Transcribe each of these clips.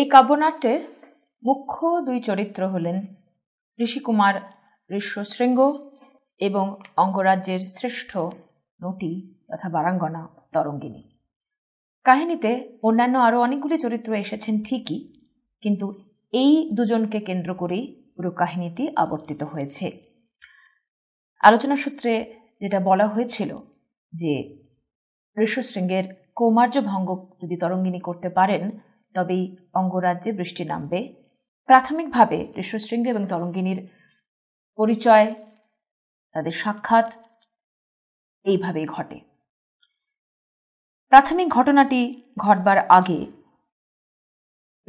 এই কাব্যনাট্যের মুখ্য দুই চরিত্র হলেন ঋষিকুমার ঋষ্যশৃঙ্গ এবং অঙ্গরাজ্যের শ্রেষ্ঠ নটি তথা বারাঙ্গনা তরঙ্গিনী কাহিনীতে অন্যান্য আরও অনেকগুলি চরিত্র এসেছেন ঠিকই কিন্তু এই দুজনকে কেন্দ্র করেই পুরো কাহিনীটি আবর্তিত হয়েছে আলোচনা সূত্রে যেটা বলা হয়েছিল যে ঋষ্যশৃঙ্গের কৌমার্য ভঙ্গ যদি তরঙ্গিনী করতে পারেন তবেই অঙ্গরাজ্যে বৃষ্টি নামবে প্রাথমিকভাবে ঋষ্যশৃঙ্গ এবং তরঙ্গিনীর পরিচয় তাদের সাক্ষাৎ এইভাবেই ঘটে প্রাথমিক ঘটনাটি ঘটবার আগে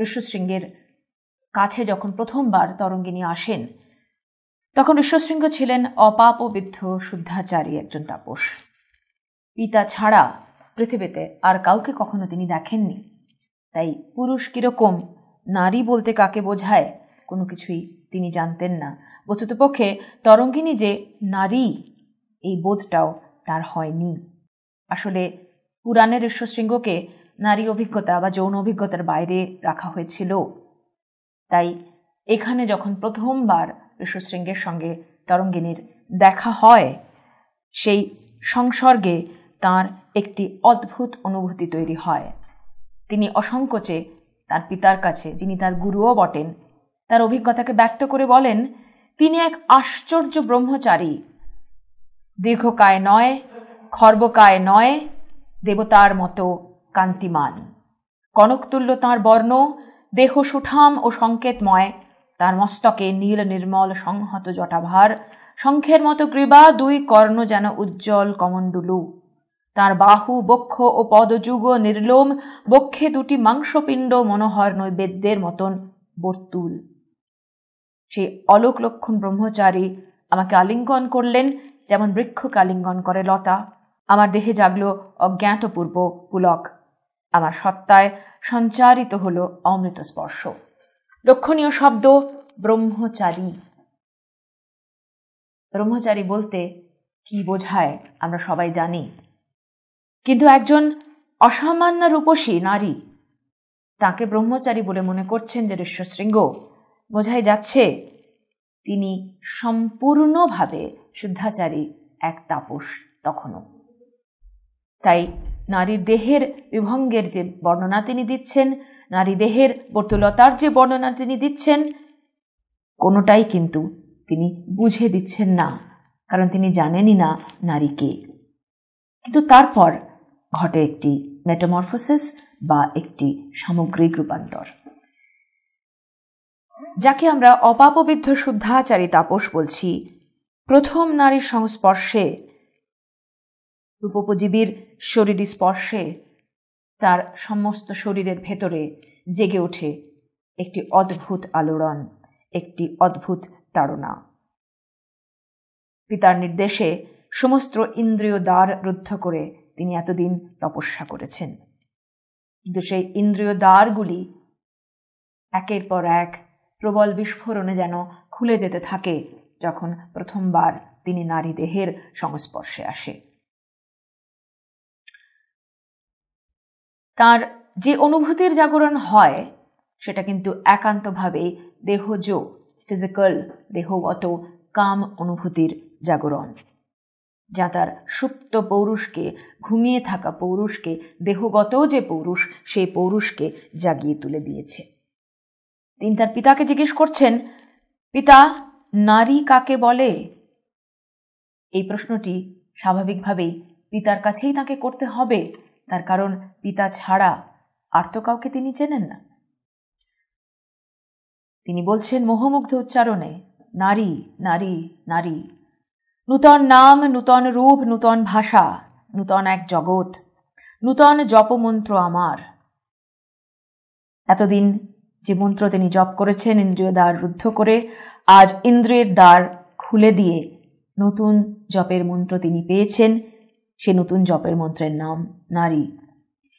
ঋষ্যশৃঙ্গের কাছে যখন প্রথমবার তরঙ্গিনী আসেন তখন ঋষ্যশৃঙ্গ ছিলেন অপাপবিদ্ধ শুদ্ধাচারী একজন তাপস পিতা ছাড়া পৃথিবীতে আর কাউকে কখনো তিনি দেখেননি তাই পুরুষ কীরকম নারী বলতে কাকে বোঝায় কোনো কিছুই তিনি জানতেন না বস্তুতপক্ষে তরঙ্গিনী যে নারী এই বোধটাও তার হয়নি আসলে পুরাণের ঈশ্বরশৃঙ্গকে নারী অভিজ্ঞতা বা যৌন অভিজ্ঞতার বাইরে রাখা হয়েছিল তাই এখানে যখন প্রথমবার ঋষশৃঙ্গের সঙ্গে তরঙ্গিনীর দেখা হয় সেই সংসর্গে তার একটি অদ্ভুত অনুভূতি তৈরি হয় তিনি অসংকোচে তার পিতার কাছে যিনি তার গুরুও বটেন তার অভিজ্ঞতাকে ব্যক্ত করে বলেন তিনি এক আশ্চর্য ব্রহ্মচারী দীর্ঘকায় নয় খর্বকায় নয় দেবতার মতো কান্তিমান কনকতুল্য তাঁর বর্ণ দেহ সুঠাম ও সংকেতময় তার মস্তকে নীল নির্মল সংহত জটাভার শঙ্খের মতো গ্রীবা দুই কর্ণ যেন উজ্জ্বল কমণ্ডুলু তার বাহু বক্ষ ও পদযুগ নির্লোম বক্ষে দুটি মাংসপিণ্ড মনোহর নৈবেদ্যের মতন বর্তুল সেই অলোক লক্ষণ ব্রহ্মচারী আমাকে আলিঙ্গন করলেন যেমন বৃক্ষ আলিঙ্গন করে লতা আমার দেহে জাগল অজ্ঞাতপূর্ব পুলক আমার সত্তায় সঞ্চারিত হল অমৃত স্পর্শ লক্ষণীয় শব্দ ব্রহ্মচারী ব্রহ্মচারী বলতে কি বোঝায় আমরা সবাই জানি কিন্তু একজন অসামান্য রূপসী নারী তাকে ব্রহ্মচারী বলে মনে করছেন যে ঋষ্বশৃঙ্গ বোঝাই যাচ্ছে তিনি সম্পূর্ণভাবে শুদ্ধাচারী এক তাপস তখনও তাই নারীর দেহের বিভঙ্গের যে বর্ণনা তিনি দিচ্ছেন নারী দেহের বর্তুলতার যে বর্ণনা তিনি দিচ্ছেন কোনোটাই কিন্তু তিনি বুঝে দিচ্ছেন না কারণ তিনি জানেনই না নারীকে কিন্তু তারপর ঘটে একটি মেটামরফোসিস বা একটি সামগ্রিক রূপান্তর যাকে আমরা অপাপবিদ্ধ শুদ্ধাচারী তাপস বলছি প্রথম নারীর সংস্পর্শে রূপোপজীবীর শরীর স্পর্শে তার সমস্ত শরীরের ভেতরে জেগে ওঠে একটি অদ্ভুত আলোড়ন একটি অদ্ভুত তাড়না পিতার নির্দেশে সমস্ত ইন্দ্রিয় দ্বার রুদ্ধ করে তিনি এতদিন তপস্যা করেছেন কিন্তু সেই ইন্দ্রিয় দ্বারগুলি একের পর এক প্রবল বিস্ফোরণে যেন খুলে যেতে থাকে যখন প্রথমবার তিনি নারী দেহের সংস্পর্শে আসে তার যে অনুভূতির জাগরণ হয় সেটা কিন্তু একান্তভাবে দেহজ ফিজিক্যাল দেহগত কাম অনুভূতির জাগরণ যা তার সুপ্ত পৌরুষকে ঘুমিয়ে থাকা পৌরুষকে দেহগত যে পৌরুষ সেই পৌরুষকে জাগিয়ে তুলে দিয়েছে তিনি তার পিতাকে জিজ্ঞেস করছেন পিতা নারী কাকে বলে এই প্রশ্নটি স্বাভাবিকভাবেই পিতার কাছেই তাকে করতে হবে তার কারণ পিতা ছাড়া আর তো কাউকে তিনি চেনেন না তিনি বলছেন মোহমুগ্ধ উচ্চারণে নারী নারী নারী নূতন নাম নূতন রূপ নূতন ভাষা নূতন এক জগৎ নূতন জপমন্ত্র আমার এতদিন যে মন্ত্র তিনি জপ করেছেন ইন্দ্রিয় দ্বার রুদ্ধ করে আজ ইন্দ্রিয়ের দ্বার খুলে দিয়ে নতুন জপের মন্ত্র তিনি পেয়েছেন সে নতুন জপের মন্ত্রের নাম নারী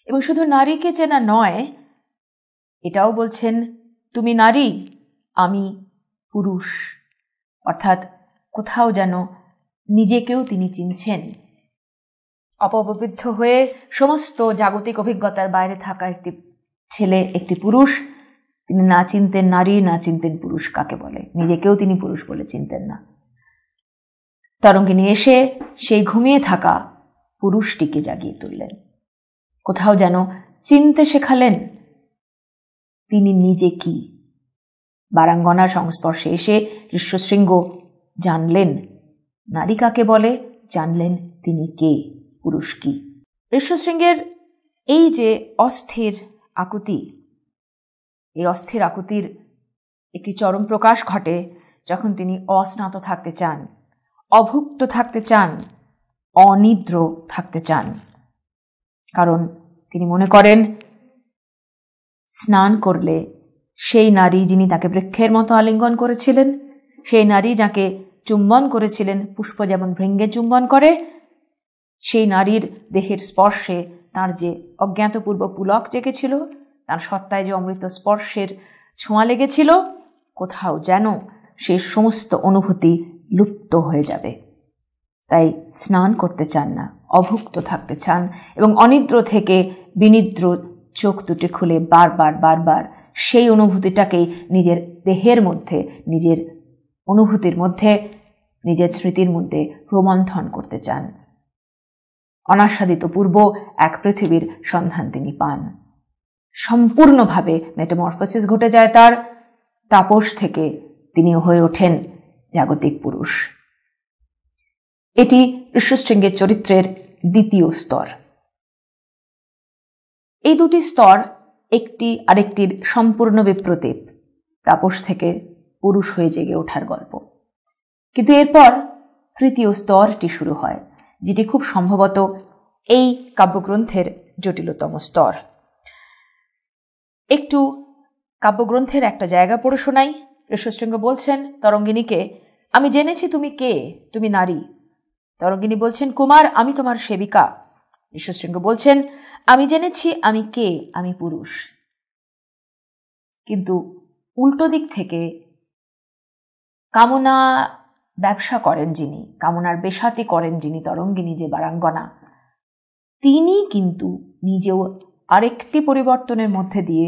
এবং শুধু নারীকে চেনা নয় এটাও বলছেন তুমি নারী আমি পুরুষ অর্থাৎ কোথাও যেন নিজেকেও তিনি চিনছেন অপবিদ্ধ হয়ে সমস্ত জাগতিক অভিজ্ঞতার বাইরে থাকা একটি ছেলে একটি পুরুষ তিনি না চিনতেন নারী না চিনতেন পুরুষ কাকে বলে নিজেকেও তিনি পুরুষ বলে চিনতেন না তরঙ্গিনী এসে সেই ঘুমিয়ে থাকা পুরুষটিকে জাগিয়ে তুললেন কোথাও যেন চিনতে শেখালেন তিনি নিজে কি বারাঙ্গনা সংস্পর্শে এসে ঋষ্যশৃঙ্গ জানলেন নারী কাকে বলে জানলেন তিনি কে পুরুষ কি ঋষ্যশৃঙ্গের এই যে অস্থির আকুতি এই অস্থির আকুতির একটি চরম প্রকাশ ঘটে যখন তিনি অস্নাত থাকতে চান অভুক্ত থাকতে চান অনিদ্র থাকতে চান কারণ তিনি মনে করেন স্নান করলে সেই নারী যিনি তাকে বৃক্ষের মতো আলিঙ্গন করেছিলেন সেই নারী যাকে চুম্বন করেছিলেন পুষ্প যেমন ভৃঙ্গে চুম্বন করে সেই নারীর দেহের স্পর্শে তার যে অজ্ঞাতপূর্ব পুলক জেগেছিল তার সত্তায় যে অমৃত স্পর্শের ছোঁয়া লেগেছিল কোথাও যেন সে সমস্ত অনুভূতি লুপ্ত হয়ে যাবে তাই স্নান করতে চান না অভুক্ত থাকতে চান এবং অনিদ্র থেকে বিনিদ্র চোখ দুটি খুলে বারবার বারবার সেই অনুভূতিটাকেই নিজের দেহের মধ্যে নিজের অনুভূতির মধ্যে নিজের স্মৃতির মধ্যে রোমন্থন করতে চান অনাস্বাদিত পূর্ব এক পৃথিবীর সন্ধান তিনি পান সম্পূর্ণভাবে মেটামরফোসিস ঘটে যায় তার তাপস থেকে তিনি হয়ে ওঠেন জাগতিক পুরুষ এটি ঋষ্যশৃঙ্গের চরিত্রের দ্বিতীয় স্তর এই দুটি স্তর একটি আরেকটির সম্পূর্ণ বিপ্রতীপ তাপস থেকে পুরুষ হয়ে জেগে ওঠার গল্প কিন্তু এরপর তৃতীয় স্তরটি শুরু হয় যেটি খুব সম্ভবত এই কাব্যগ্রন্থের জটিলতম স্তর একটু কাব্যগ্রন্থের একটা জায়গা পড়ে শোনাই ঋষশৃঙ্গ বলছেন তরঙ্গিনীকে আমি জেনেছি তুমি কে তুমি নারী তরঙ্গিনী বলছেন কুমার আমি তোমার সেবিকা ঋষশৃঙ্গ বলছেন আমি জেনেছি আমি কে আমি পুরুষ কিন্তু উল্টো দিক থেকে কামনা ব্যবসা করেন যিনি কামনার বেশাতি করেন যিনি তরঙ্গিনী যে বারাঙ্গনা তিনি কিন্তু নিজেও আরেকটি পরিবর্তনের মধ্যে দিয়ে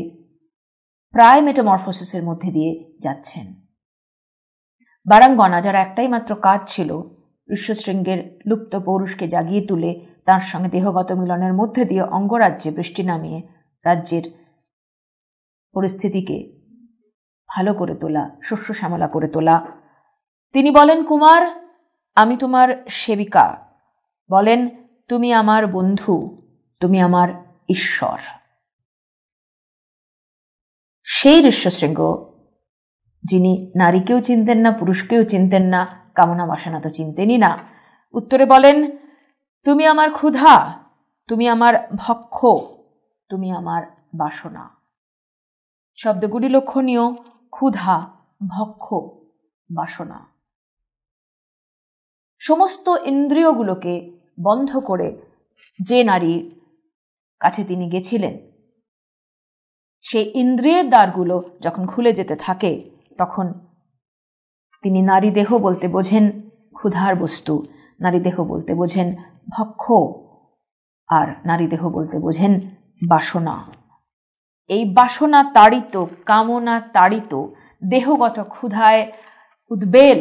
প্রায় মেটামরফোসিসের মধ্যে দিয়ে যাচ্ছেন বারাঙ্গনা যার একটাই মাত্র কাজ ছিল ঋষ্যশৃঙ্গের লুপ্ত পৌরুষকে জাগিয়ে তুলে তার সঙ্গে দেহগত মিলনের মধ্যে দিয়ে অঙ্গরাজ্যে বৃষ্টি নামিয়ে রাজ্যের পরিস্থিতিকে ভালো করে তোলা শস্য শ্যামলা করে তোলা তিনি বলেন কুমার আমি তোমার সেবিকা বলেন তুমি আমার বন্ধু তুমি আমার ঈশ্বর সেই ঋষ্যশৃঙ্গ যিনি নারীকেও চিনতেন না পুরুষকেও চিনতেন না কামনা বাসনা তো চিনতেনই না উত্তরে বলেন তুমি আমার ক্ষুধা তুমি আমার ভক্ষ তুমি আমার বাসনা শব্দগুলি লক্ষণীয় ক্ষুধা ভক্ষ বাসনা সমস্ত ইন্দ্রিয়গুলোকে বন্ধ করে যে নারীর কাছে তিনি গেছিলেন সেই ইন্দ্রিয়ের দ্বারগুলো যখন খুলে যেতে থাকে তখন তিনি নারী দেহ বলতে বোঝেন ক্ষুধার বস্তু নারী দেহ বলতে বোঝেন ভক্ষ আর নারী দেহ বলতে বোঝেন বাসনা এই বাসনা তাড়িত কামনা তাড়িত দেহগত ক্ষুধায় উদ্বেল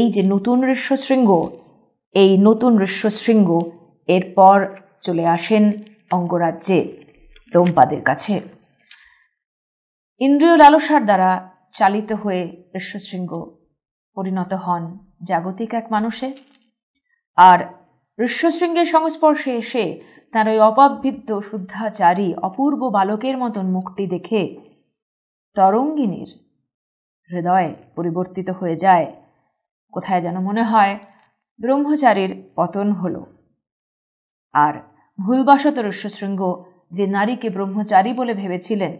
এই যে নতুন ঋষ্যশৃঙ্গ এই নতুন ঋষ্যশৃঙ্গ এরপর চলে আসেন অঙ্গরাজ্যে রোম্পাদের কাছে ইন্দ্রিয় লালসার দ্বারা চালিত হয়ে ঋষ্যশৃঙ্গ পরিণত হন জাগতিক এক মানুষে আর ঋষ্যশৃঙ্গের সংস্পর্শে এসে তার ওই অপাবৃদ্ধ শুদ্ধাচারী অপূর্ব বালকের মতন মুক্তি দেখে তরঙ্গিনীর হৃদয় পরিবর্তিত হয়ে যায় কোথায় যেন মনে হয় ব্রহ্মচারীর পতন হল আর ভুলবশত ঋষ্যশৃঙ্গ যে নারীকে ব্রহ্মচারী বলে ভেবেছিলেন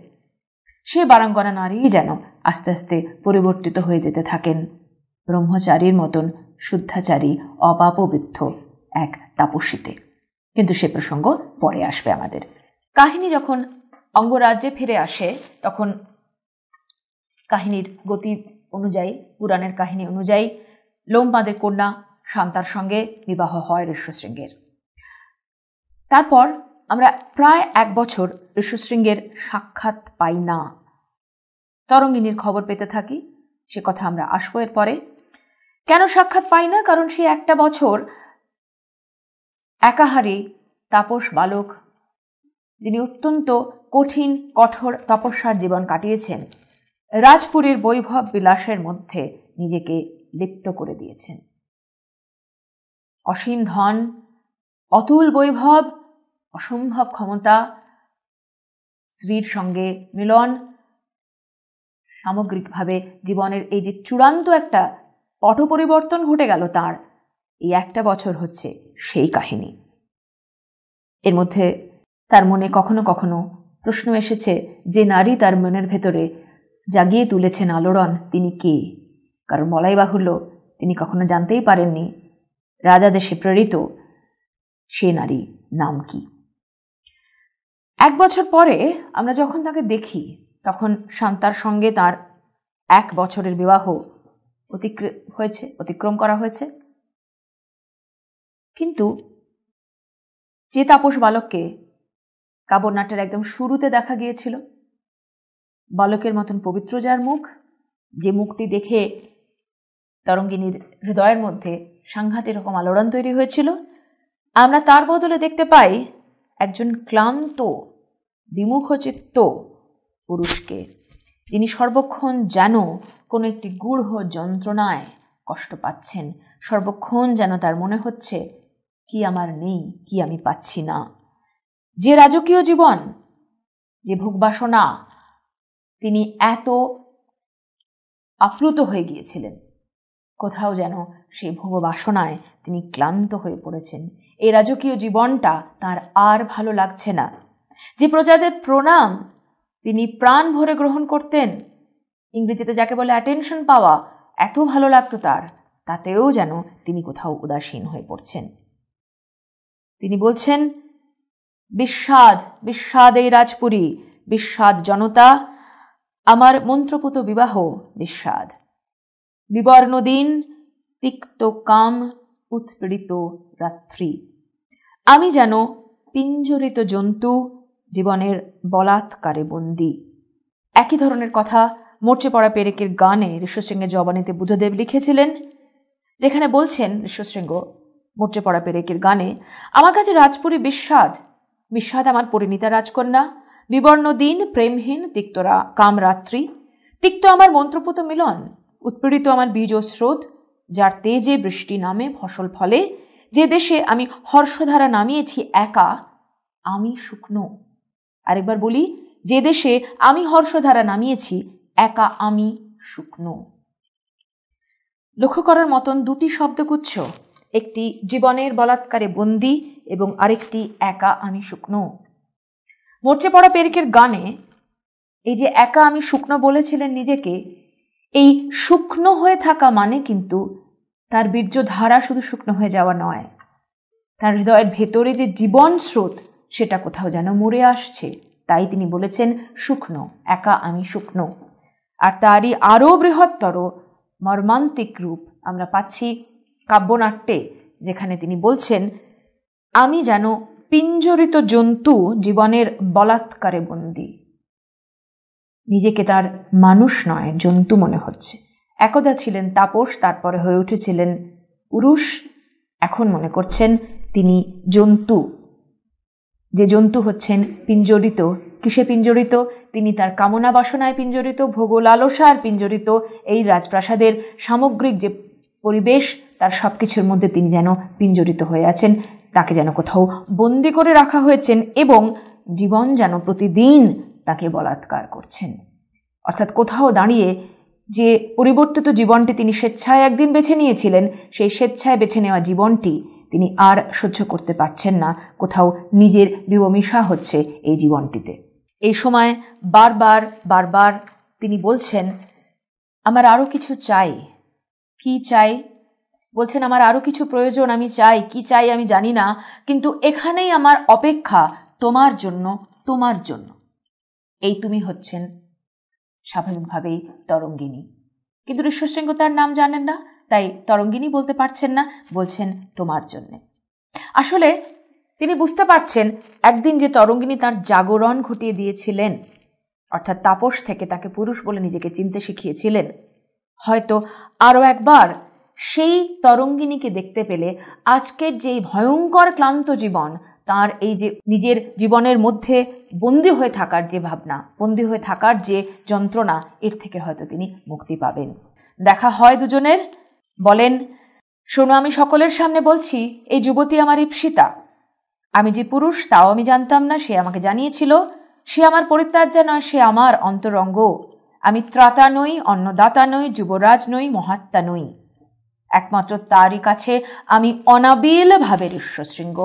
সে বারাঙ্গনা নারীই যেন আস্তে আস্তে পরিবর্তিত হয়ে যেতে থাকেন ব্রহ্মচারীর মতন শুদ্ধাচারী অপাপবিদ্ধ এক তাপস্বীতে কিন্তু সে প্রসঙ্গ পরে আসবে আমাদের কাহিনী যখন অঙ্গরাজ্যে ফিরে আসে তখন কাহিনীর গতি অনুযায়ী পুরাণের কাহিনী অনুযায়ী লোমবাঁদের কন্যা শান্তার সঙ্গে বিবাহ হয় ঋষ্যশৃঙ্গের তারপর আমরা প্রায় এক বছর ঋষ্যশৃঙ্গের সাক্ষাৎ পাই না তরঙ্গিনীর খবর পেতে থাকি সে কথা আমরা আসবো পরে কেন সাক্ষাৎ পাই না কারণ সে একটা বছর একাহারে তাপস বালক যিনি অত্যন্ত কঠিন কঠোর তপস্যার জীবন কাটিয়েছেন রাজপুরীর বৈভব বিলাসের মধ্যে নিজেকে লিপ্ত করে দিয়েছেন অসীম ধন অতুল বৈভব অসম্ভব ক্ষমতা স্ত্রীর সঙ্গে মিলন সামগ্রিকভাবে জীবনের এই যে চূড়ান্ত একটা পট পরিবর্তন ঘটে গেল তার এই একটা বছর হচ্ছে সেই কাহিনী এর মধ্যে তার মনে কখনো কখনো প্রশ্ন এসেছে যে নারী তার মনের ভেতরে জাগিয়ে তুলেছেন আলোড়ন তিনি কে কারণ বলাই বাহুল্য তিনি কখনো জানতেই পারেননি রাজা দেশে প্রেরিত সে নারী নাম কি এক বছর পরে আমরা যখন তাকে দেখি তখন শান্তার সঙ্গে তার এক বছরের বিবাহ অতিক্রম হয়েছে অতিক্রম করা হয়েছে কিন্তু যে তাপস বালককে কাবরনাটের একদম শুরুতে দেখা গিয়েছিল বালকের মতন পবিত্র যার মুখ যে মুখটি দেখে তরঙ্গিনীর হৃদয়ের মধ্যে সাংঘাতিক রকম আলোড়ন তৈরি হয়েছিল আমরা তার বদলে দেখতে পাই একজন ক্লান্ত বিমুখচিত্ত পুরুষকে যিনি সর্বক্ষণ যেন কোনো একটি গূঢ় যন্ত্রণায় কষ্ট পাচ্ছেন সর্বক্ষণ যেন তার মনে হচ্ছে কি আমার নেই কি আমি পাচ্ছি না যে রাজকীয় জীবন যে ভোগবাসনা তিনি এত আপ্লুত হয়ে গিয়েছিলেন কোথাও যেন সেই ভোগবাসনায় তিনি ক্লান্ত হয়ে পড়েছেন এই রাজকীয় জীবনটা তার আর ভালো লাগছে না যে প্রজাদের প্রণাম তিনি প্রাণ ভরে গ্রহণ করতেন ইংরেজিতে যাকে বলে অ্যাটেনশন পাওয়া এত ভালো লাগতো তার তাতেও যেন তিনি কোথাও উদাসীন হয়ে পড়ছেন তিনি বলছেন বিস্বাদ বিস্বাদ এই রাজপুরী বিস্বাদ জনতা আমার মন্ত্রপুত বিবাহ বিস্বাদ বিবর্ণদিন তিক্ত কাম উৎপীড়িত রাত্রি আমি যেন পিঞ্জরিত জন্তু জীবনের বলাৎকারে বন্দি একই ধরনের কথা মোর্চে পড়া পেরেকের গানে ঋষ্বশৃঙ্গের জবানিতে বুধদেব লিখেছিলেন যেখানে বলছেন ঋষ্বশৃঙ্গ মোর্চে পড়া পেরেকের গানে আমার কাছে রাজপুরী বিস্বাদ বিস্বাদ আমার পরিণীতা রাজকন্যা বিবর্ণ দিন প্রেমহীন তিক্তরা কামরাত্রি তিক্ত আমার মন্ত্রপুত মিলন উৎপীড়িত আমার বীজ ও স্রোত যার তেজে বৃষ্টি নামে ফসল ফলে যে দেশে আমি হর্ষধারা নামিয়েছি একা আমি শুকনো আরেকবার বলি যে দেশে আমি হর্ষধারা নামিয়েছি একা আমি শুকনো লক্ষ্য করার মতন দুটি শব্দগুচ্ছ একটি জীবনের বলাৎকারে বন্দি এবং আরেকটি একা আমি শুকনো মরচে পড়া পেরিকের গানে এই যে একা আমি শুকনো বলেছিলেন নিজেকে এই শুকনো হয়ে থাকা মানে কিন্তু তার বীর্যধারা শুধু শুকনো হয়ে যাওয়া নয় তার হৃদয়ের ভেতরে যে জীবন স্রোত সেটা কোথাও যেন মরে আসছে তাই তিনি বলেছেন শুকনো একা আমি শুকনো আর তারই আরও বৃহত্তর মর্মান্তিক রূপ আমরা পাচ্ছি কাব্যনাট্যে যেখানে তিনি বলছেন আমি যেন পিঞ্জরিত জন্তু জীবনের বলাৎকারে বন্দী নিজেকে তার মানুষ নয় জন্তু মনে হচ্ছে একদা ছিলেন তাপস তারপরে হয়ে উঠেছিলেন পুরুষ এখন মনে করছেন তিনি জন্তু যে জন্তু হচ্ছেন পিঞ্জরিত কিসে পিঞ্জরিত তিনি তার কামনা বাসনায় পিঞ্জরিত ভোগলালসার পিঞ্জরিত এই রাজপ্রাসাদের সামগ্রিক যে পরিবেশ তার সব কিছুর মধ্যে তিনি যেন পিঞ্জরিত হয়ে আছেন তাকে যেন কোথাও বন্দি করে রাখা হয়েছেন এবং জীবন যেন প্রতিদিন তাকে বলাৎকার করছেন অর্থাৎ কোথাও দাঁড়িয়ে যে পরিবর্তিত জীবনটি তিনি স্বেচ্ছায় একদিন বেছে নিয়েছিলেন সেই স্বেচ্ছায় বেছে নেওয়া জীবনটি তিনি আর সহ্য করতে পারছেন না কোথাও নিজের বিবমিশা হচ্ছে এই জীবনটিতে এই সময় বারবার বারবার তিনি বলছেন আমার আরও কিছু চাই কি চাই বলছেন আমার আরও কিছু প্রয়োজন আমি চাই কি চাই আমি জানি না কিন্তু এখানেই আমার অপেক্ষা তোমার জন্য তোমার জন্য এই তুমি হচ্ছেন স্বাভাবিকভাবেই তরঙ্গিনী কিন্তু ঋষ্বশৃঙ্গ তার নাম জানেন না তাই তরঙ্গিনী বলতে পারছেন না বলছেন তোমার জন্যে আসলে তিনি বুঝতে পারছেন একদিন যে তরঙ্গিনী তার জাগরণ ঘটিয়ে দিয়েছিলেন অর্থাৎ তাপস থেকে তাকে পুরুষ বলে নিজেকে চিনতে শিখিয়েছিলেন হয়তো আরও একবার সেই তরঙ্গিনীকে দেখতে পেলে আজকের যেই ভয়ঙ্কর ক্লান্ত জীবন তার এই যে নিজের জীবনের মধ্যে বন্দি হয়ে থাকার যে ভাবনা বন্দি হয়ে থাকার যে যন্ত্রণা এর থেকে হয়তো তিনি মুক্তি পাবেন দেখা হয় দুজনের বলেন শোনো আমি সকলের সামনে বলছি এই যুবতী আমার ইপ্সিতা আমি যে পুরুষ তাও আমি জানতাম না সে আমাকে জানিয়েছিল সে আমার পরিত্যাজ্যা নয় সে আমার অন্তরঙ্গ আমি ত্রাতা নই অন্নদাতা নই যুবরাজ নই মহাত্মা নই একমাত্র তারই কাছে আমি অনাবিলভাবে ঋষ্যশৃঙ্গ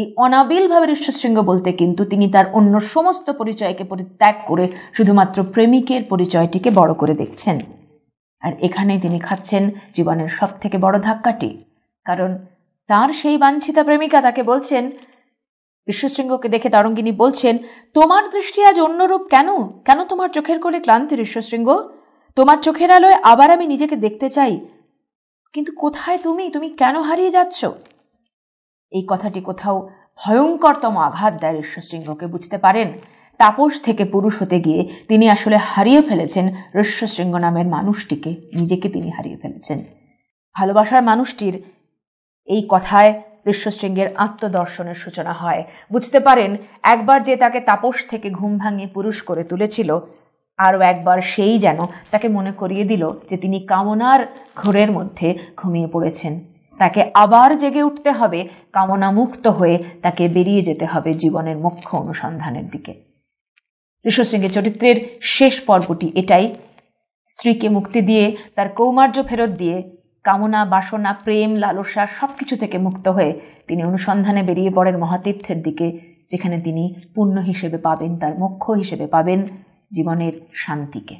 এই অনাবিলভাবে ঋষ্যশৃঙ্গ বলতে কিন্তু তিনি তার অন্য সমস্ত পরিচয়কে পরিত্যাগ করে শুধুমাত্র প্রেমিকের পরিচয়টিকে বড় করে দেখছেন আর এখানেই তিনি খাচ্ছেন জীবনের সব থেকে বড় ধাক্কাটি কারণ তার সেই বাঞ্ছিতা প্রেমিকা তাকে বলছেন ঋষ্যশৃঙ্গকে দেখে তরঙ্গিনী বলছেন তোমার দৃষ্টি আজ অন্যরূপ কেন কেন তোমার চোখের কোলে ক্লান্তি ঋষ্যশৃঙ্গ তোমার চোখের আলোয় আবার আমি নিজেকে দেখতে চাই কিন্তু কোথায় তুমি তুমি কেন হারিয়ে যাচ্ছ এই কথাটি কোথাও ভয়ঙ্করতম আঘাত দেয় ঋষ্যশৃঙ্গকে বুঝতে পারেন তাপস থেকে পুরুষ হতে গিয়ে তিনি আসলে হারিয়ে ফেলেছেন ঋষ্যশৃঙ্গ নামের মানুষটিকে নিজেকে তিনি হারিয়ে ফেলেছেন ভালোবাসার মানুষটির এই কথায় ঋষ্যশৃঙ্গের আত্মদর্শনের সূচনা হয় বুঝতে পারেন একবার যে তাকে তাপস থেকে ঘুম ভাঙিয়ে পুরুষ করে তুলেছিল আরও একবার সেই যেন তাকে মনে করিয়ে দিল যে তিনি কামনার ঘোরের মধ্যে ঘুমিয়ে পড়েছেন তাকে আবার জেগে উঠতে হবে কামনা মুক্ত হয়ে তাকে বেরিয়ে যেতে হবে জীবনের মুখ্য অনুসন্ধানের দিকে ঋষভ চরিত্রের শেষ পর্বটি এটাই স্ত্রীকে মুক্তি দিয়ে তার কৌমার্য ফেরত দিয়ে কামনা বাসনা প্রেম লালসা সব কিছু থেকে মুক্ত হয়ে তিনি অনুসন্ধানে বেরিয়ে পড়েন মহাতীর্থের দিকে যেখানে তিনি পুণ্য হিসেবে পাবেন তার মোক্ষ হিসেবে পাবেন জীবনের শান্তিকে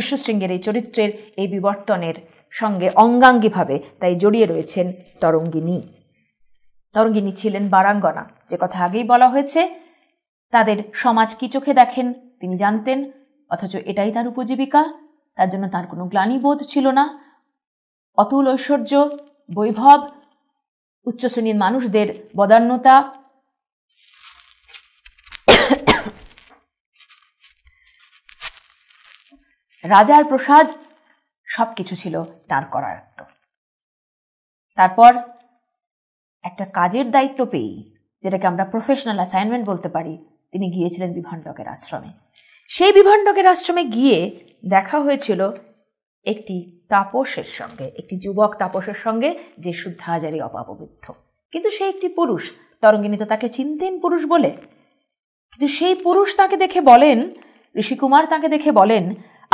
ঋষ্যশৃঙ্গের এই চরিত্রের এই বিবর্তনের সঙ্গে অঙ্গাঙ্গিভাবে তাই জড়িয়ে রয়েছেন তরঙ্গিনী তরঙ্গিনী ছিলেন বারাঙ্গনা যে কথা আগেই বলা হয়েছে তাদের সমাজ কি চোখে দেখেন তিনি জানতেন অথচ এটাই তার উপজীবিকা তার জন্য তার কোনো গ্লানিবোধ ছিল না অতুল ঐশ্বর্য বৈভব উচ্চ শ্রেণীর মানুষদের বদান্যতা রাজার প্রসাদ সব কিছু ছিল তার করায়ত্ত তারপর একটা কাজের দায়িত্ব পেয়েই যেটাকে আমরা প্রফেশনাল অ্যাসাইনমেন্ট বলতে পারি তিনি গিয়েছিলেন বিভাণ্ডকের আশ্রমে সেই বিভাণ্ডকের আশ্রমে গিয়ে দেখা হয়েছিল একটি তাপসের সঙ্গে একটি যুবক তাপসের সঙ্গে যে শুদ্ধা হাজারি অপাপবিদ্ধ কিন্তু সে একটি পুরুষ তরঙ্গিনী তো তাকে চিনতেন পুরুষ বলে কিন্তু সেই পুরুষ তাকে দেখে বলেন ঋষিকুমার তাকে দেখে বলেন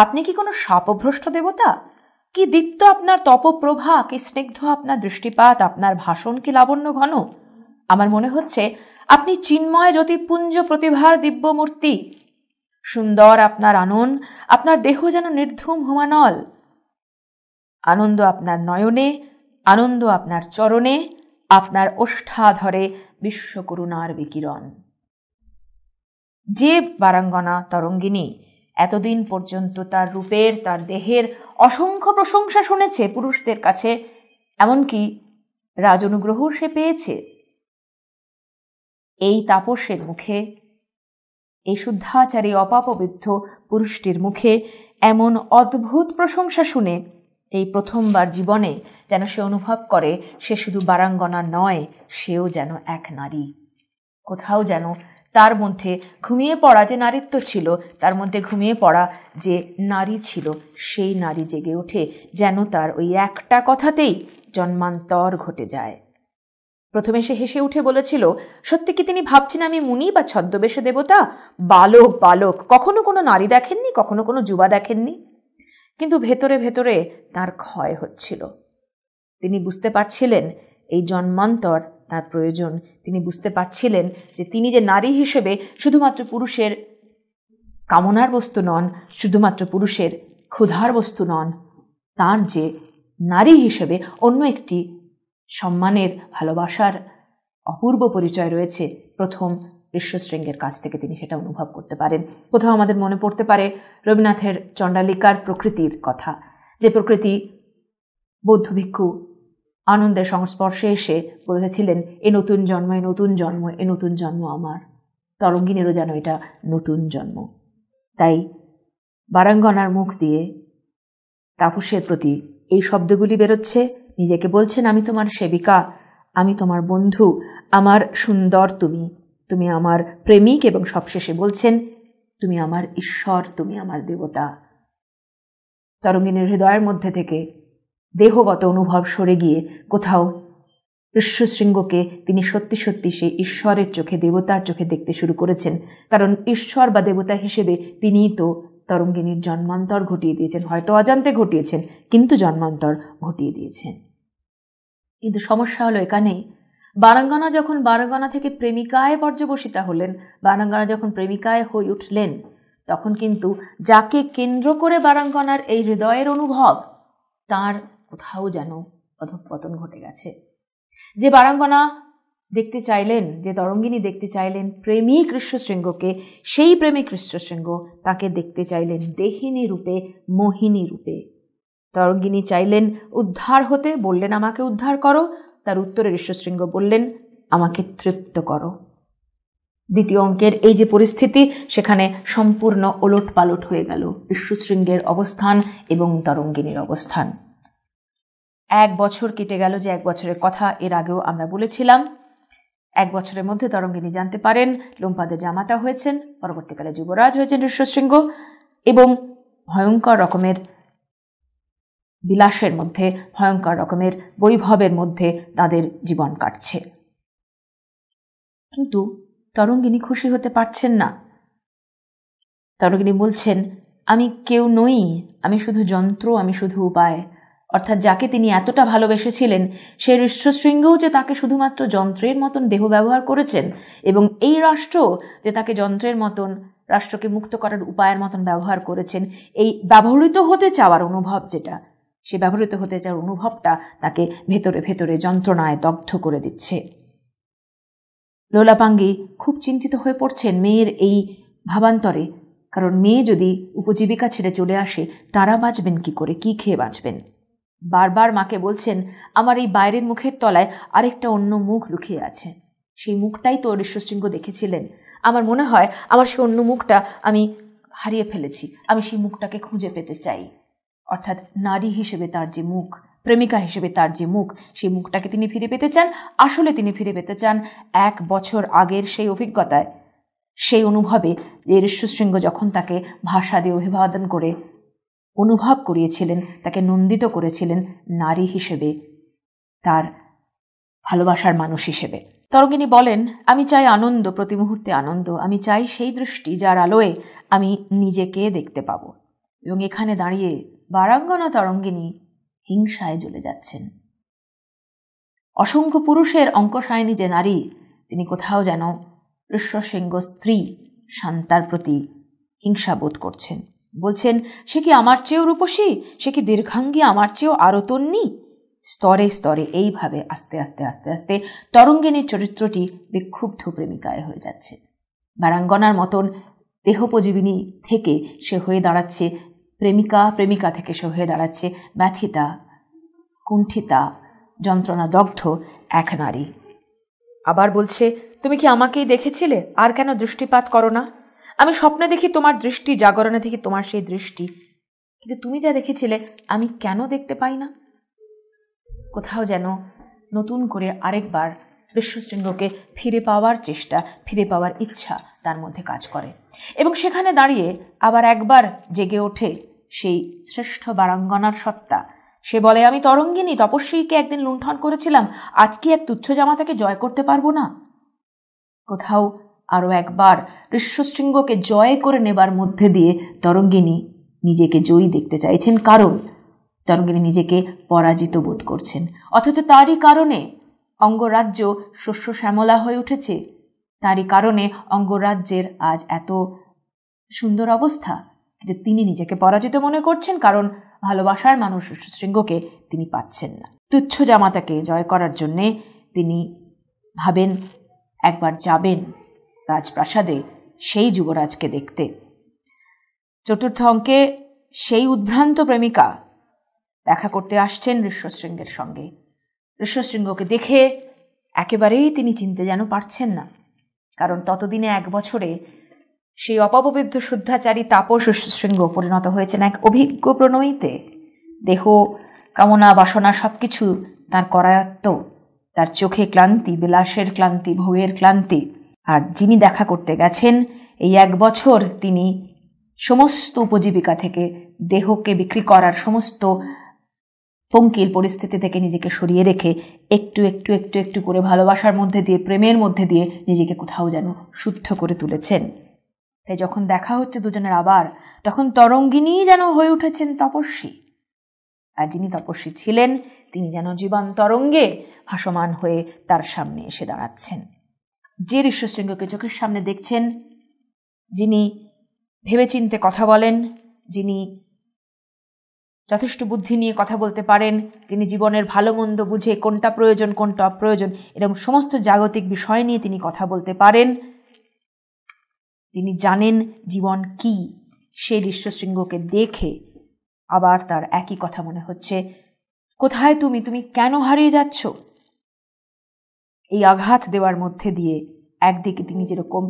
আপনি কি কোনো সাপভ্রষ্ট দেবতা কি দীপ্ত আপনার তপপ্রভা কি স্নিগ্ধ আপনার দৃষ্টিপাত আপনার ভাষণ কি লাবণ্য ঘন আমার মনে হচ্ছে আপনি চিন্ময় জ্যোতিপুঞ্জ প্রতিভার দিব্য মূর্তি সুন্দর আপনার আনন আপনার দেহ যেন নির্ধুম হুমানল আনন্দ আপনার নয়নে আনন্দ আপনার চরণে আপনার ওষ্ঠাধরে বিশ্বকরুণার বিকিরণ যে বারাঙ্গনা তরঙ্গিনী এতদিন পর্যন্ত তার রূপের তার দেহের অসংখ্য প্রশংসা শুনেছে পুরুষদের কাছে এমনকি রাজ অনুগ্রহ সে পেয়েছে এই তাপসের মুখে এই শুদ্ধাচারী অপাপবিদ্ধ পুরুষটির মুখে এমন অদ্ভুত প্রশংসা শুনে এই প্রথমবার জীবনে যেন সে অনুভব করে সে শুধু বারাঙ্গনা নয় সেও যেন এক নারী কোথাও যেন তার মধ্যে ঘুমিয়ে পড়া যে নারীত্ব ছিল তার মধ্যে ঘুমিয়ে পড়া যে নারী ছিল সেই নারী জেগে ওঠে যেন তার ওই একটা কথাতেই জন্মান্তর ঘটে যায় প্রথমে সে হেসে উঠে বলেছিল সত্যি কি তিনি ভাবছেন আমি মুনি বা ছদ্মবেশে দেবতা বালক বালক কখনো কোনো নারী দেখেননি কখনো কোনো যুবা দেখেননি কিন্তু ভেতরে ভেতরে তার ক্ষয় হচ্ছিল তিনি বুঝতে পারছিলেন এই জন্মান্তর তার প্রয়োজন তিনি বুঝতে পারছিলেন যে তিনি যে নারী হিসেবে শুধুমাত্র পুরুষের কামনার বস্তু নন শুধুমাত্র পুরুষের ক্ষুধার বস্তু নন তার যে নারী হিসেবে অন্য একটি সম্মানের ভালোবাসার অপূর্ব পরিচয় রয়েছে প্রথম বিশ্বশৃঙ্গের কাছ থেকে তিনি সেটা অনুভব করতে পারেন কোথাও আমাদের মনে পড়তে পারে রবীন্দ্রনাথের চণ্ডালিকার প্রকৃতির কথা যে প্রকৃতি বৌদ্ধ ভিক্ষু আনন্দের সংস্পর্শে এসে বলেছিলেন এ নতুন জন্ম এ নতুন জন্ম এ নতুন জন্ম আমার তরঙ্গিনেরও যেন এটা নতুন জন্ম তাই বারাঙ্গনার মুখ দিয়ে তাপসের প্রতি এই শব্দগুলি বেরোচ্ছে নিজেকে বলছেন আমি তোমার সেবিকা আমি তোমার বন্ধু আমার সুন্দর তুমি তুমি আমার প্রেমিক এবং সবশেষে বলছেন তুমি আমার ঈশ্বর তুমি আমার দেবতা তরঙ্গিনের হৃদয়ের মধ্যে থেকে দেহগত অনুভব সরে গিয়ে কোথাও ঋষ্যশৃঙ্গকে তিনি সত্যি সত্যি সেই ঈশ্বরের চোখে দেবতার চোখে দেখতে শুরু করেছেন কারণ ঈশ্বর বা দেবতা হিসেবে তিনিই তো তরঙ্গিনীর জন্মান্তর ঘটিয়ে দিয়েছেন হয়তো অজান্তে ঘটিয়েছেন কিন্তু জন্মান্তর ঘটিয়ে দিয়েছেন কিন্তু সমস্যা হলো এখানেই বারাঙ্গনা যখন বারাঙ্গনা থেকে প্রেমিকায় পর্যবসিতা হলেন বারাঙ্গনা যখন প্রেমিকায় হয়ে উঠলেন তখন কিন্তু যাকে কেন্দ্র করে বারাঙ্গনার এই হৃদয়ের অনুভব তার কোথাও যেন অধঃপতন ঘটে গেছে যে বারাঙ্গনা দেখতে চাইলেন যে তরঙ্গিনী দেখতে চাইলেন প্রেমী কৃষ্ণশৃঙ্গকে সেই প্রেমী কৃষ্ণশৃঙ্গ তাকে দেখতে চাইলেন দেহিনী রূপে মোহিনী রূপে তরঙ্গিনী চাইলেন উদ্ধার হতে বললেন আমাকে উদ্ধার করো তার উত্তরে ঋষ্যশৃঙ্গ বললেন আমাকে তৃপ্ত করো দ্বিতীয় অঙ্কের এই যে পরিস্থিতি সেখানে সম্পূর্ণ ওলট পালট হয়ে গেল ঋষ্যশৃঙ্গের অবস্থান এবং তরঙ্গিনীর অবস্থান এক বছর কেটে গেল যে এক বছরের কথা এর আগেও আমরা বলেছিলাম এক বছরের মধ্যে তরঙ্গিনী জানতে পারেন লোম্পাদে জামাতা হয়েছেন পরবর্তীকালে যুবরাজ হয়েছেন ঋষ্যশৃঙ্গ এবং ভয়ঙ্কর রকমের বিলাসের মধ্যে ভয়ঙ্কর রকমের বৈভবের মধ্যে তাদের জীবন কাটছে কিন্তু তরঙ্গিনী খুশি হতে পারছেন না তরঙ্গিনী বলছেন আমি কেউ নই আমি শুধু যন্ত্র আমি শুধু উপায় অর্থাৎ যাকে তিনি এতটা ভালোবেসেছিলেন সে ঋষ্যশৃঙ্গও যে তাকে শুধুমাত্র যন্ত্রের মতন দেহ ব্যবহার করেছেন এবং এই রাষ্ট্র যে তাকে যন্ত্রের মতন রাষ্ট্রকে মুক্ত করার উপায়ের মতন ব্যবহার করেছেন এই ব্যবহৃত হতে চাওয়ার অনুভব যেটা সে ব্যবহৃত হতে চাওয়ার অনুভবটা তাকে ভেতরে ভেতরে যন্ত্রণায় দগ্ধ করে দিচ্ছে লোলাপাঙ্গি খুব চিন্তিত হয়ে পড়ছেন মেয়ের এই ভাবান্তরে কারণ মেয়ে যদি উপজীবিকা ছেড়ে চলে আসে তারা বাঁচবেন কি করে কি খেয়ে বাঁচবেন বারবার মাকে বলছেন আমার এই বাইরের মুখের তলায় আরেকটা অন্য মুখ লুকিয়ে আছে সেই মুখটাই তো ঋষ্যশৃঙ্গ দেখেছিলেন আমার মনে হয় আমার সেই অন্য মুখটা আমি হারিয়ে ফেলেছি আমি সেই মুখটাকে খুঁজে পেতে চাই অর্থাৎ নারী হিসেবে তার যে মুখ প্রেমিকা হিসেবে তার যে মুখ সেই মুখটাকে তিনি ফিরে পেতে চান আসলে তিনি ফিরে পেতে চান এক বছর আগের সেই অভিজ্ঞতায় সেই অনুভবে যে ঋষ্যশৃঙ্গ যখন তাকে ভাষা দিয়ে অভিবাদন করে অনুভব করিয়েছিলেন তাকে নন্দিত করেছিলেন নারী হিসেবে তার ভালোবাসার মানুষ হিসেবে তরঙ্গিনী বলেন আমি চাই আনন্দ প্রতি মুহূর্তে আনন্দ আমি চাই সেই দৃষ্টি যার আলোয় আমি নিজেকে দেখতে পাব এবং এখানে দাঁড়িয়ে বারাঙ্গনা তরঙ্গিনী হিংসায় জ্বলে যাচ্ছেন অসংখ্য পুরুষের অঙ্কশায়নী যে নারী তিনি কোথাও যেন ঋষ্বসিংহ স্ত্রী শান্তার প্রতি হিংসা বোধ করছেন বলছেন সে কি আমার চেয়েও রূপসী সে কি দীর্ঘাঙ্গী আমার চেয়েও আরও তন্নি স্তরে স্তরে এইভাবে আস্তে আস্তে আস্তে আস্তে তরঙ্গিনীর চরিত্রটি বিক্ষুব্ধ প্রেমিকায় হয়ে যাচ্ছে বারাঙ্গনার মতন দেহোপজীবিনী থেকে সে হয়ে দাঁড়াচ্ছে প্রেমিকা প্রেমিকা থেকে সে হয়ে দাঁড়াচ্ছে ব্যথিতা কুণ্ঠিতা যন্ত্রণা দগ্ধ এক নারী আবার বলছে তুমি কি আমাকেই দেখেছিলে আর কেন দৃষ্টিপাত করো না আমি স্বপ্নে দেখি তোমার দৃষ্টি জাগরণে দেখি তোমার সেই দৃষ্টি কিন্তু তুমি যা দেখেছিলে আমি কেন দেখতে পাই না কোথাও যেন নতুন করে আরেকবার বিশ্বশৃঙ্গকে ফিরে পাওয়ার চেষ্টা ফিরে পাওয়ার ইচ্ছা তার মধ্যে কাজ করে এবং সেখানে দাঁড়িয়ে আবার একবার জেগে ওঠে সেই শ্রেষ্ঠ বারাঙ্গনার সত্তা সে বলে আমি তরঙ্গিনী তপস্বীকে একদিন লুণ্ঠন করেছিলাম আজ কি এক তুচ্ছ জামাতাকে জয় করতে পারবো না কোথাও আরও একবার ঋষ্যশৃঙ্গকে জয় করে নেবার মধ্যে দিয়ে তরঙ্গিনী নিজেকে জয়ী দেখতে চাইছেন কারণ তরঙ্গিনী নিজেকে পরাজিত বোধ করছেন অথচ তারই কারণে অঙ্গরাজ্য শস্য শ্যামলা হয়ে উঠেছে তারই কারণে অঙ্গরাজ্যের আজ এত সুন্দর অবস্থা কিন্তু তিনি নিজেকে পরাজিত মনে করছেন কারণ ভালোবাসার মানুষ শৃঙ্গকে তিনি পাচ্ছেন না তুচ্ছ জামাতাকে জয় করার জন্যে তিনি ভাবেন একবার যাবেন রাজপ্রাসাদে সেই যুবরাজকে দেখতে চতুর্থ অঙ্কে সেই উদ্ভ্রান্ত প্রেমিকা দেখা করতে আসছেন ঋষ্যশৃঙ্গের সঙ্গে ঋষ্যশৃঙ্গকে দেখে একেবারেই তিনি চিনতে যেন পারছেন না কারণ ততদিনে এক বছরে সেই অপবিদ্ধ শুদ্ধাচারী তাপস ঋষ্যশৃঙ্গ পরিণত হয়েছেন এক অভিজ্ঞ প্রণয়ীতে দেহ কামনা বাসনা সব কিছু তাঁর করায়ত্ত তার চোখে ক্লান্তি বিলাসের ক্লান্তি ভোগের ক্লান্তি আর যিনি দেখা করতে গেছেন এই এক বছর তিনি সমস্ত উপজীবিকা থেকে দেহকে বিক্রি করার সমস্ত পঙ্কিল পরিস্থিতি থেকে নিজেকে সরিয়ে রেখে একটু একটু একটু একটু করে ভালোবাসার মধ্যে দিয়ে প্রেমের মধ্যে দিয়ে নিজেকে কোথাও যেন শুদ্ধ করে তুলেছেন তাই যখন দেখা হচ্ছে দুজনের আবার তখন তরঙ্গিনী যেন হয়ে উঠেছেন তপস্বী আর যিনি তপস্বী ছিলেন তিনি যেন জীবন তরঙ্গে ভাসমান হয়ে তার সামনে এসে দাঁড়াচ্ছেন যে ঋষ্বশৃঙ্গকে চোখের সামনে দেখছেন যিনি ভেবেচিন্তে কথা বলেন যিনি যথেষ্ট বুদ্ধি নিয়ে কথা বলতে পারেন তিনি জীবনের ভালো মন্দ বুঝে কোনটা প্রয়োজন কোনটা অপ্রয়োজন এরকম সমস্ত জাগতিক বিষয় নিয়ে তিনি কথা বলতে পারেন তিনি জানেন জীবন কি সেই ঋষ্বশৃঙ্গকে দেখে আবার তার একই কথা মনে হচ্ছে কোথায় তুমি তুমি কেন হারিয়ে যাচ্ছ এই আঘাত দেওয়ার মধ্যে দিয়ে একদিকে তিনি যেরকম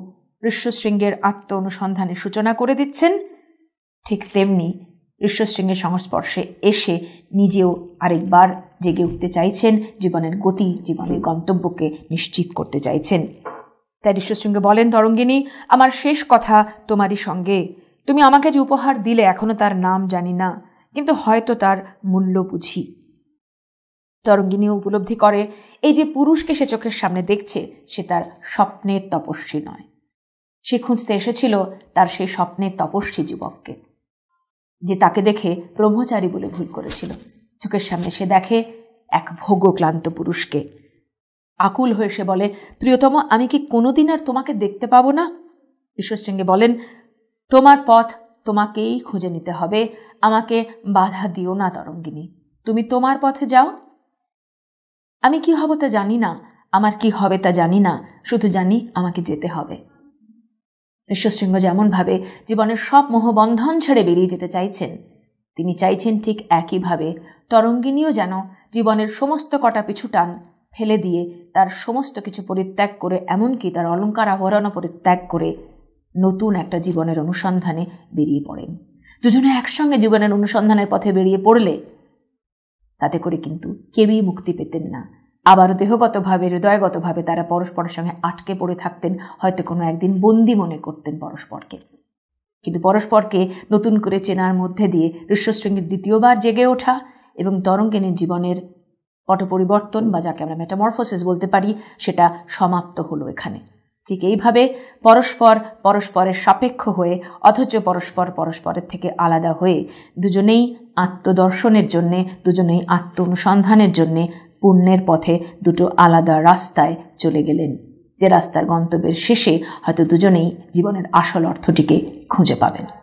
ঋষ্যশৃঙ্গের আত্ম অনুসন্ধানের সূচনা করে দিচ্ছেন ঠিক তেমনি ঋষ্যশৃঙ্গের সংস্পর্শে এসে নিজেও আরেকবার জেগে উঠতে চাইছেন জীবনের গতি জীবনের গন্তব্যকে নিশ্চিত করতে চাইছেন তাই ঋষ্যশৃঙ্গ বলেন তরঙ্গিনী আমার শেষ কথা তোমারই সঙ্গে তুমি আমাকে যে উপহার দিলে এখনও তার নাম জানি না কিন্তু হয়তো তার মূল্য বুঝি তরঙ্গিনীও উপলব্ধি করে এই যে পুরুষকে সে চোখের সামনে দেখছে সে তার স্বপ্নের তপস্বী নয় সে খুঁজতে এসেছিল তার সেই স্বপ্নের তপস্বী যুবককে যে তাকে দেখে ব্রহ্মচারী বলে ভুল করেছিল চোখের সামনে সে দেখে এক ভোগ ক্লান্ত পুরুষকে আকুল হয়ে সে বলে প্রিয়তম আমি কি কোনোদিন আর তোমাকে দেখতে পাবো না বিশ্বসিংহে বলেন তোমার পথ তোমাকেই খুঁজে নিতে হবে আমাকে বাধা দিও না তরঙ্গিনী তুমি তোমার পথে যাও আমি কি হব তা জানি না আমার কি হবে তা জানি না শুধু জানি আমাকে যেতে হবে বিশ্বশৃঙ্গ যেমনভাবে জীবনের সব মোহবন্ধন ছেড়ে বেরিয়ে যেতে চাইছেন তিনি চাইছেন ঠিক একইভাবে তরঙ্গিনীও যেন জীবনের সমস্ত কটা পিছু টান ফেলে দিয়ে তার সমস্ত কিছু পরিত্যাগ করে এমনকি তার অলঙ্কার আহরণও পরিত্যাগ করে নতুন একটা জীবনের অনুসন্ধানে বেরিয়ে পড়েন দুজনে একসঙ্গে জীবনের অনুসন্ধানের পথে বেরিয়ে পড়লে তাতে করে কিন্তু কেউই মুক্তি পেতেন না আবারও দেহগতভাবে হৃদয়গতভাবে তারা পরস্পরের সঙ্গে আটকে পড়ে থাকতেন হয়তো কোনো একদিন বন্দি মনে করতেন পরস্পরকে কিন্তু পরস্পরকে নতুন করে চেনার মধ্যে দিয়ে ঋষ্বশৃঙ্গের দ্বিতীয়বার জেগে ওঠা এবং তরঙ্গিনীর জীবনের পটপরিবর্তন পরিবর্তন বা যাকে আমরা মেটামরফোসিস বলতে পারি সেটা সমাপ্ত হলো এখানে ঠিক এইভাবে পরস্পর পরস্পরের সাপেক্ষ হয়ে অথচ পরস্পর পরস্পরের থেকে আলাদা হয়ে দুজনেই আত্মদর্শনের জন্যে দুজনেই আত্ম অনুসন্ধানের জন্যে পুণ্যের পথে দুটো আলাদা রাস্তায় চলে গেলেন যে রাস্তার গন্তব্যের শেষে হয়তো দুজনেই জীবনের আসল অর্থটিকে খুঁজে পাবেন